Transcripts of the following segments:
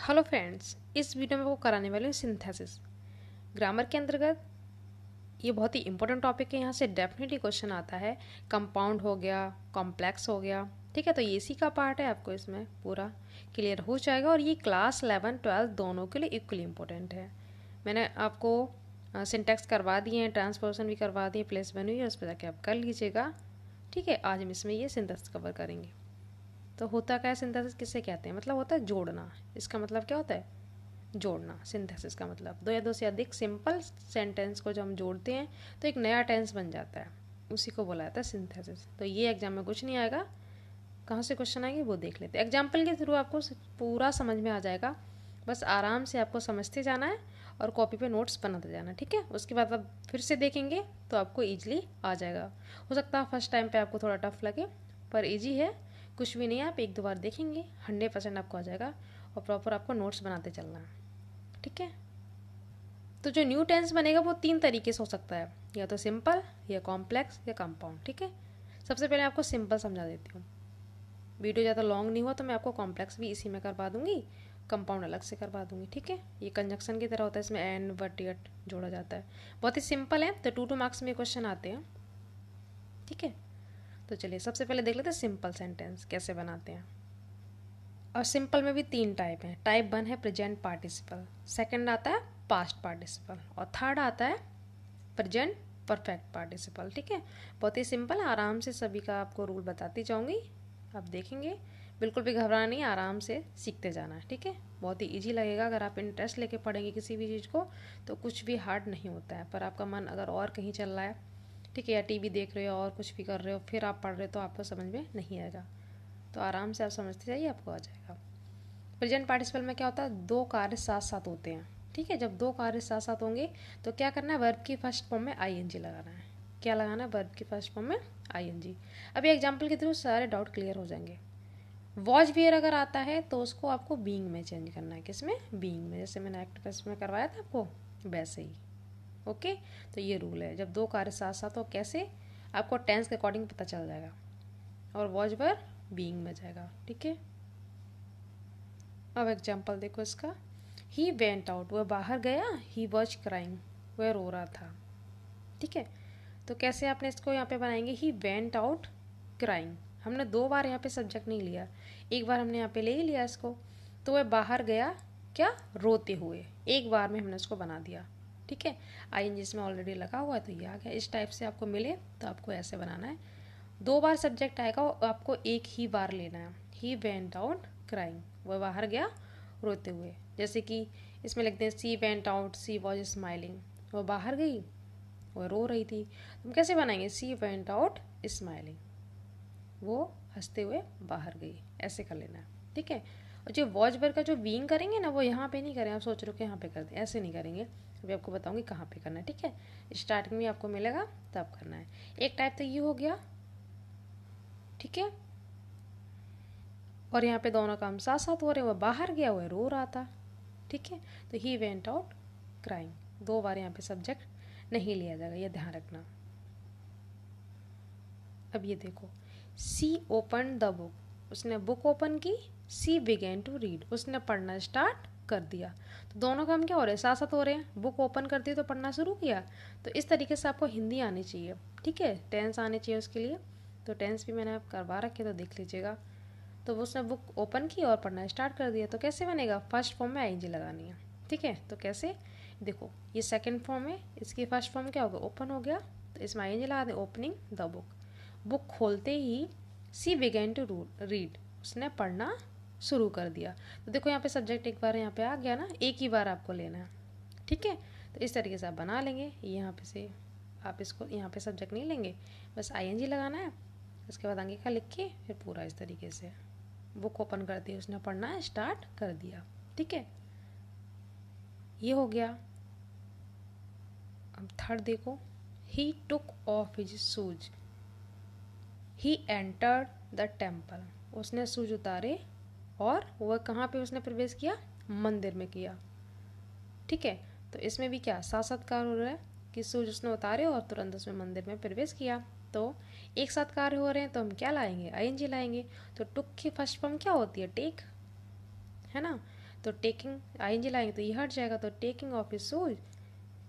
hello friends इस video में आपको कराने वाले हूँ सिंथेसिस ग्रामर के अंतर्गत ये बहुत ही इंपॉर्टेंट टॉपिक है यहाँ से डेफिनेटली क्वेश्चन आता है कंपाउंड हो गया कॉम्प्लेक्स हो गया ठीक है तो ये इसी का पार्ट है आपको इसमें पूरा क्लियर हो जाएगा और ये क्लास इलेवन ट्वेल्थ दोनों के लिए इक्वली इम्पोर्टेंट है मैंने आपको सिंटेक्स करवा दिए हैं ट्रांसपोर्सन भी करवा दिए प्लेस बनी हुई है उस पर जाके आप कर लीजिएगा ठीक है आज हम इसमें ये सिंथेसिस कवर करेंगे तो होता क्या है सिंथेसिस किसे कहते हैं मतलब होता है जोड़ना इसका मतलब क्या होता है जोड़ना सिंथेसिस का मतलब दो या दो से अधिक सिंपल सेंटेंस को जब हम जोड़ते हैं तो एक नया टेंस बन जाता है उसी को बोला जाता है सिंथेसिस तो ये एग्जाम में कुछ नहीं आएगा कहाँ से क्वेश्चन आएंगे वो देख लेते हैं एग्जाम्पल के थ्रू आपको पूरा समझ में आ जाएगा बस आराम से आपको समझते जाना है और कॉपी पे नोट्स बनाते जाना ठीक है उसके बाद आप फिर से देखेंगे तो आपको ईजिली आ जाएगा हो सकता है फर्स्ट टाइम पे आपको थोड़ा टफ लगे पर ईजी है कुछ भी नहीं आप एक दो बार देखेंगे हंड्रेड परसेंट आपको आ जाएगा और प्रॉपर आपको नोट्स बनाते चलना है ठीक है तो जो न्यू टेंस बनेगा वो तीन तरीके से हो सकता है या तो सिंपल या कॉम्प्लेक्स या कंपाउंड ठीक है सबसे पहले आपको सिंपल समझा देती हूँ वीडियो ज़्यादा लॉन्ग नहीं हुआ तो मैं आपको कॉम्प्लेक्स भी इसी में करवा दूँगी कंपाउंड अलग से करवा दूंगी ठीक है ये कंजक्शन की तरह होता है इसमें एंड वट यट जोड़ा जाता है बहुत ही सिंपल है तो टू टू मार्क्स में क्वेश्चन आते हैं ठीक है तो चलिए सबसे पहले देख लेते हैं सिंपल सेंटेंस कैसे बनाते हैं और सिंपल में भी तीन टाइप हैं टाइप वन है प्रेजेंट पार्टिसिपल सेकंड आता है पास्ट पार्टिसिपल और थर्ड आता है प्रेजेंट परफेक्ट पार्टिसिपल ठीक है बहुत ही सिंपल आराम से सभी का आपको रूल बताती जाऊँगी आप देखेंगे बिल्कुल भी घबराना नहीं आराम से सीखते जाना ठीक है बहुत ही इजी लगेगा अगर आप इंटरेस्ट लेके पढ़ेंगे किसी भी चीज़ को तो कुछ भी हार्ड नहीं होता है पर आपका मन अगर और कहीं चल रहा है ठीक है या टीवी देख रहे हो और कुछ भी कर रहे हो फिर आप पढ़ रहे हो तो आपको समझ में नहीं आएगा तो आराम से आप समझते जाइए आपको आ जाएगा प्रेजेंट पार्टिसिपल में क्या होता है दो कार्य साथ साथ होते हैं ठीक है जब दो कार्य साथ साथ होंगे तो क्या करना है वर्ब की फर्स्ट फॉर्म में आई लगाना है क्या लगाना है वर्ब की फर्स्ट फॉर्म में आई एन जी अभी एग्जाम्पल के थ्रू सारे डाउट क्लियर हो जाएंगे वॉच बियर अगर आता है तो उसको आपको बींग में चेंज करना है किस में बींग में जैसे मैंने एक्ट में करवाया था आपको वैसे ही ओके तो ये रूल है जब दो कार्य साथ साथ हो कैसे आपको टेंस के अकॉर्डिंग पता चल जाएगा और वॉज वर बींग में जाएगा ठीक है अब एग्जाम्पल देखो इसका ही वेंट आउट वह बाहर गया ही वॉज क्राइंग वह रो रहा था ठीक है तो कैसे आपने इसको यहाँ पे बनाएंगे ही वेंट आउट क्राइंग हमने दो बार यहाँ पे सब्जेक्ट नहीं लिया एक बार हमने यहाँ पे ले ही लिया इसको तो वह बाहर गया क्या रोते हुए एक बार में हमने इसको बना दिया ठीक है आई एन ऑलरेडी लगा हुआ है तो ये आ गया इस टाइप से आपको मिले तो आपको ऐसे बनाना है दो बार सब्जेक्ट आएगा आपको एक ही बार लेना है ही वेंट डाउन क्राइंग वह बाहर गया रोते हुए जैसे कि इसमें लिखते हैं she went out she was smiling वह बाहर गई वह रो रही थी तुम कैसे बनाएंगे सी वेंट आउट स्माइलिंग वो हंसते हुए बाहर गई ऐसे कर लेना ठीक है और जो वॉच बर का जो विंग करेंगे ना वो यहाँ पे नहीं करें आप सोच रहे हो कि यहाँ पे कर दें ऐसे नहीं करेंगे अभी आपको बताऊँगी कहाँ पे करना है ठीक है स्टार्टिंग में आपको मिलेगा तब करना है एक टाइप तो ये हो गया ठीक है और यहाँ पे दोनों काम साथ साथ हो रहे वह बाहर गया हुआ रो रहा था ठीक है तो ही वेंट आउट क्राइम दो बार यहाँ पे सब्जेक्ट नहीं लिया जाएगा यह ध्यान रखना अब ये देखो सी ओपन द बुक उसने बुक ओपन की सी बिगेन टू रीड उसने पढ़ना स्टार्ट कर दिया तो दोनों काम क्या हो रहे हैं साथ साथ हो रहे हैं बुक ओपन कर दी तो पढ़ना शुरू किया तो इस तरीके से आपको हिंदी आनी चाहिए ठीक है टेंस आने चाहिए उसके लिए तो टेंस भी मैंने आप करवा रखे तो देख लीजिएगा तो उसने बुक ओपन की और पढ़ना स्टार्ट कर दिया तो कैसे बनेगा फर्स्ट फॉर्म में आई लगानी है ठीक है तो कैसे देखो ये सेकेंड फॉर्म है इसकी फर्स्ट फॉर्म क्या हो गया ओपन हो गया तो इसमें आई लगा दें ओपनिंग द बुक बुक खोलते ही सी बिगेन टू रीड उसने पढ़ना शुरू कर दिया तो देखो यहाँ पे सब्जेक्ट एक बार यहाँ पे आ गया ना एक ही बार आपको लेना है ठीक है तो इस तरीके से आप बना लेंगे यहाँ पे से आप इसको यहाँ पे सब्जेक्ट नहीं लेंगे बस आईएनजी लगाना है उसके बाद आगे का लिख के फिर पूरा इस तरीके से बुक ओपन कर दी उसने पढ़ना है स्टार्ट कर दिया ठीक है ये हो गया अब थर्ड देखो he took off his shoes he entered the temple उसने सूज उतारे और वह कहाँ पे उसने प्रवेश किया मंदिर में किया ठीक है तो इसमें भी क्या सात साथ कार्य हो रहा है कि सूर्य उसने उतारे और तुरंत उसमें मंदिर में प्रवेश किया तो एक साथ कार्य हो रहे हैं तो हम क्या लाएंगे आई लाएंगे तो टुक की फर्स्ट फॉर्म क्या होती है टेक है ना तो टेकिंग आई लाएंगे तो ये हट जाएगा तो टेकिंग ऑफ इज सूज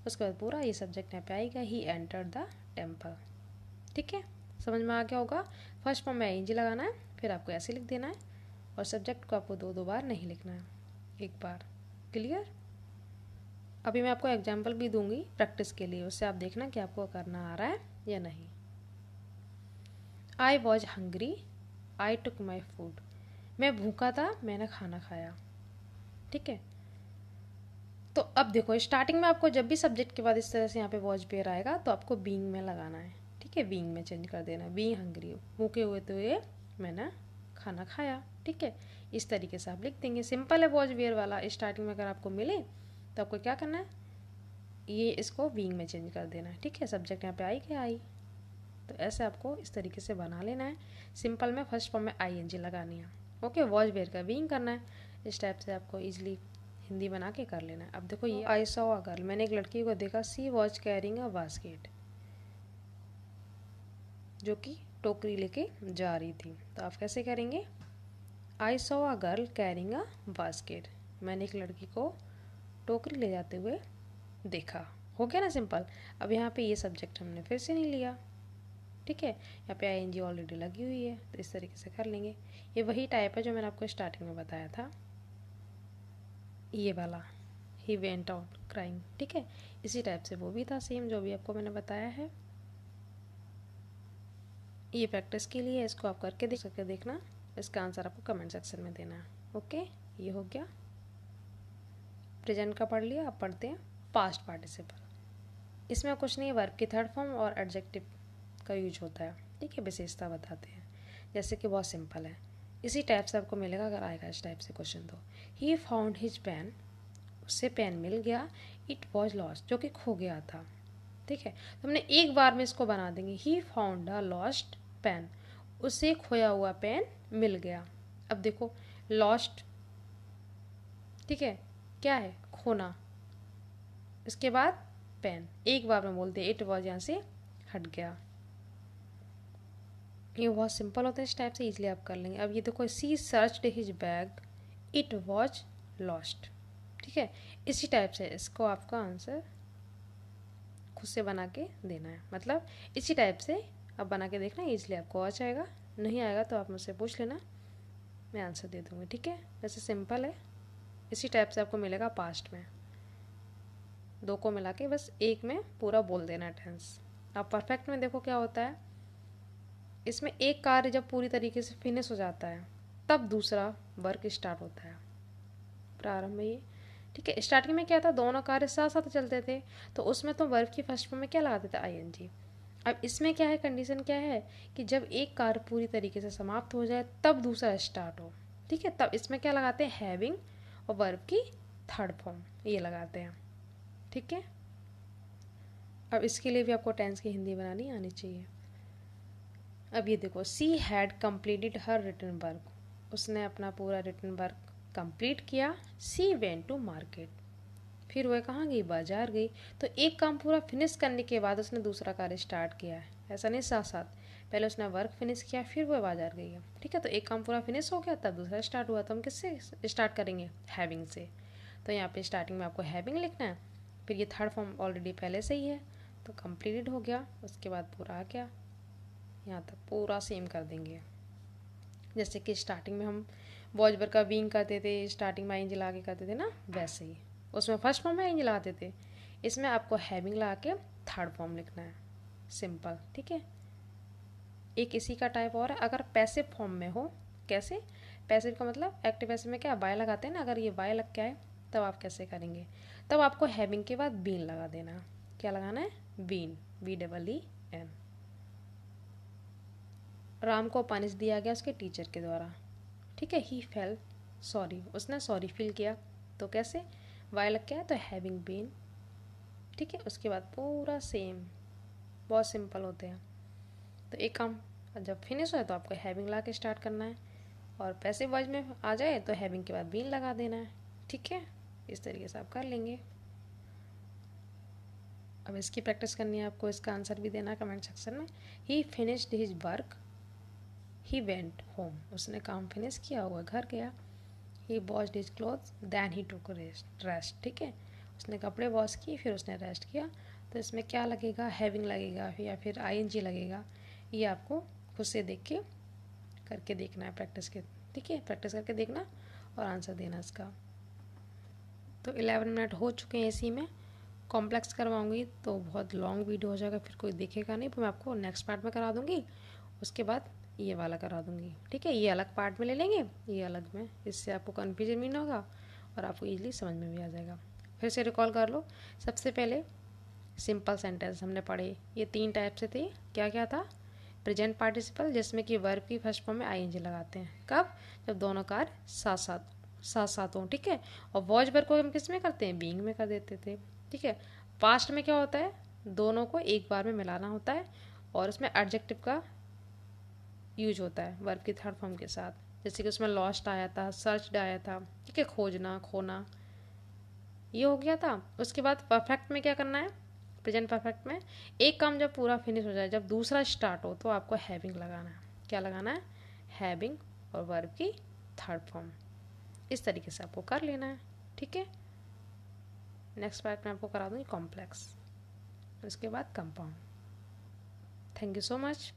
उसके बाद पूरा ये सब्जेक्ट यहाँ पे आएगा ही एंटर द टेम्पल ठीक है समझ में आ गया होगा फर्स्ट फॉर्म में आई लगाना है फिर आपको ऐसे लिख देना है और सब्जेक्ट को आपको दो दो बार नहीं लिखना है एक बार क्लियर अभी मैं आपको एग्जाम्पल भी दूंगी प्रैक्टिस के लिए उससे आप देखना कि आपको करना आ रहा है या नहीं I was hungry I took my food मैं भूखा था मैंने खाना खाया ठीक है तो अब देखो स्टार्टिंग में आपको जब भी सब्जेक्ट के बाद इस तरह से यहाँ पे वॉज पेयर आएगा तो आपको बींग में लगाना है ठीक है बींग में चेंज कर देना बींग हंग्री भूखे हुए तो ये मैंने खाना खाया ठीक है इस तरीके से आप लिख देंगे सिंपल है वॉज वेयर वाला स्टार्टिंग में अगर आपको मिले तो आपको क्या करना है ये इसको बींग में चेंज कर देना है ठीक है सब्जेक्ट यहाँ पे आई क्या आई तो ऐसे आपको इस तरीके से बना लेना है सिंपल में फर्स्ट फॉर्म में आई एन जी लगानी है ओके वॉज वेयर का बींग करना है इस टाइप से आपको ईजिली हिंदी बना के कर लेना है अब देखो ये आई अ अगर मैंने एक लड़की को देखा she was carrying a basket जो कि टोकरी लेके जा रही थी तो आप कैसे करेंगे I saw a girl carrying a basket मैंने एक लड़की को टोकरी ले जाते हुए देखा हो गया ना सिंपल अब यहाँ पे ये सब्जेक्ट हमने फिर से नहीं लिया ठीक है यहाँ पे आई एन जी ऑलरेडी लगी हुई है तो इस तरीके से कर लेंगे ये वही टाइप है जो मैंने आपको स्टार्टिंग में बताया था ये वाला ही वेंट आउट क्राइम ठीक है इसी टाइप से वो भी था सेम जो भी आपको मैंने बताया है ये प्रैक्टिस के लिए इसको आप करके देख करके देखना इसका आंसर आपको कमेंट सेक्शन में देना ओके ये हो गया प्रेजेंट का पढ़ लिया आप पढ़ते हैं पास्ट पार्टिसिपल इसमें कुछ नहीं वर्ब की थर्ड फॉर्म और एडजेक्टिव का यूज होता है ठीक है विशेषता बताते हैं जैसे कि बहुत सिंपल है इसी टाइप से आपको मिलेगा अगर आएगा इस टाइप से क्वेश्चन तो ही फाउंड हिज पेन उससे पेन मिल गया इट वॉज लॉस्ट जो कि खो गया था ठीक है तो हमने एक बार में इसको बना देंगे he found a lost pen उसे खोया हुआ पेन मिल गया अब देखो लॉस्ट ठीक है क्या है खोना इसके बाद पेन एक बार में बोलते इट वॉज यहाँ से हट गया ये बहुत सिंपल होता है इस टाइप से इजीली आप कर लेंगे अब ये देखो she search his bag it was lost ठीक है इसी टाइप से इसको आपका आंसर खुद से बना के देना है मतलब इसी टाइप से आप बना के देखना ईजिली आपको आ जाएगा नहीं आएगा तो आप मुझसे पूछ लेना मैं आंसर दे दूँगी ठीक है वैसे सिंपल है इसी टाइप से आपको मिलेगा पास्ट में दो को मिला के बस एक में पूरा बोल देना टेंस अब परफेक्ट में देखो क्या होता है इसमें एक कार्य जब पूरी तरीके से फिनिश हो जाता है तब दूसरा वर्क स्टार्ट होता है प्रारंभ में ही ठीक है स्टार्टिंग में क्या था दोनों कार्य साथ साथ चलते थे तो उसमें तो वर्ब की फर्स्ट फॉर्म में क्या लगाते थे आई अब इसमें क्या है कंडीशन क्या है कि जब एक कार पूरी तरीके से समाप्त हो जाए तब दूसरा स्टार्ट हो ठीक है तब इसमें क्या लगाते हैं हैविंग और वर्ब की थर्ड फॉर्म ये लगाते हैं ठीक है अब इसके लिए भी आपको टेंस की हिंदी बनानी आनी चाहिए अब ये देखो she had completed her written work उसने अपना पूरा रिटर्न वर्क कंप्लीट किया सी वेंट टू मार्केट फिर वह कहाँ गई बाजार गई तो एक काम पूरा फिनिश करने के बाद उसने दूसरा कार्य स्टार्ट किया है ऐसा नहीं साथ साथ पहले उसने वर्क फिनिश किया फिर वह बाजार गई है ठीक है तो एक काम पूरा फिनिश हो गया तब दूसरा स्टार्ट हुआ तो हम किससे स्टार्ट करेंगे हैविंग से तो यहाँ पे स्टार्टिंग में आपको हैविंग लिखना है फिर ये थर्ड फॉर्म ऑलरेडी पहले से ही है तो कंप्लीटेड हो गया उसके बाद पूरा आ गया यहाँ तक पूरा सेम कर देंगे जैसे कि स्टार्टिंग में हम वॉच का विंग करते थे स्टार्टिंग में इंज ला के करते थे ना वैसे ही उसमें फर्स्ट फॉर्म में इंज लगाते थे इसमें आपको हैविंग लगा के थर्ड फॉर्म लिखना है सिंपल ठीक है एक इसी का टाइप और है अगर पैसे फॉर्म में हो कैसे पैसिव का मतलब एक्टिव पैसिव में क्या बाय लगाते हैं ना अगर ये बाय लग के आए तब आप कैसे करेंगे तब आपको हैविंग के बाद बीन लगा देना क्या लगाना है been B double E N राम को पनिश दिया गया उसके टीचर के द्वारा ठीक है ही फेल सॉरी उसने सॉरी फील किया तो कैसे वाई लग है तो हैविंग बीन ठीक है उसके बाद पूरा सेम बहुत सिंपल होते हैं तो एक काम जब फिनिश हो तो आपको हैविंग ला के स्टार्ट करना है और पैसे वॉइज में आ जाए तो हैविंग के बाद बीन लगा देना है ठीक है इस तरीके से आप कर लेंगे अब इसकी प्रैक्टिस करनी है आपको इसका आंसर भी देना कमेंट सेक्शन में he finished his work he went home उसने काम फिनिश किया हुआ घर गया he wash this cloth then he go rest rest ठीक है उसने कपड़े वॉश किए फिर उसने रेस्ट किया तो इसमें क्या लगेगा हैविंग लगेगा या फिर आई लगेगा ये आपको खुद से देख के करके देखना है प्रैक्टिस के ठीक है प्रैक्टिस करके देखना और आंसर देना इसका तो इलेवन मिनट हो चुके हैं इसी में कॉम्प्लेक्स करवाऊंगी तो बहुत लॉन्ग वीडियो हो जाएगा फिर कोई देखेगा नहीं तो मैं आपको नेक्स्ट पार्ट में करा दूंगी उसके बाद ये वाला करा दूँगी ठीक है ये अलग पार्ट में ले लेंगे ये अलग में इससे आपको कन्फ्यूजन भी नहीं होगा और आपको ईजिली समझ में भी आ जाएगा फिर से रिकॉल कर लो सबसे पहले सिंपल सेंटेंस हमने पढ़े ये तीन टाइप से थे क्या क्या था प्रेजेंट पार्टिसिपल जिसमें कि वर्ब की फर्स्ट फॉर्म में आई लगाते हैं कब जब दोनों कार साथ साथ साथ साथ हों ठीक है और वॉच वर्ब को हम किस में करते हैं बींग में कर देते थे ठीक है पास्ट में क्या होता है दोनों को एक बार में मिलाना होता है और उसमें एडजेक्टिव का यूज होता है वर्ब की थर्ड फॉर्म के साथ जैसे कि उसमें लॉस्ट आया था सर्च आया था ठीक है खोजना खोना ये हो गया था उसके बाद परफेक्ट में क्या करना है प्रेजेंट परफेक्ट में एक काम जब पूरा फिनिश हो जाए जब दूसरा स्टार्ट हो तो आपको हैविंग लगाना है क्या लगाना है हैविंग और वर्ब की थर्ड फॉर्म इस तरीके से आपको कर लेना है ठीक है नेक्स्ट पार्ट में आपको करा दूँगी कॉम्प्लेक्स उसके बाद compound thank you so much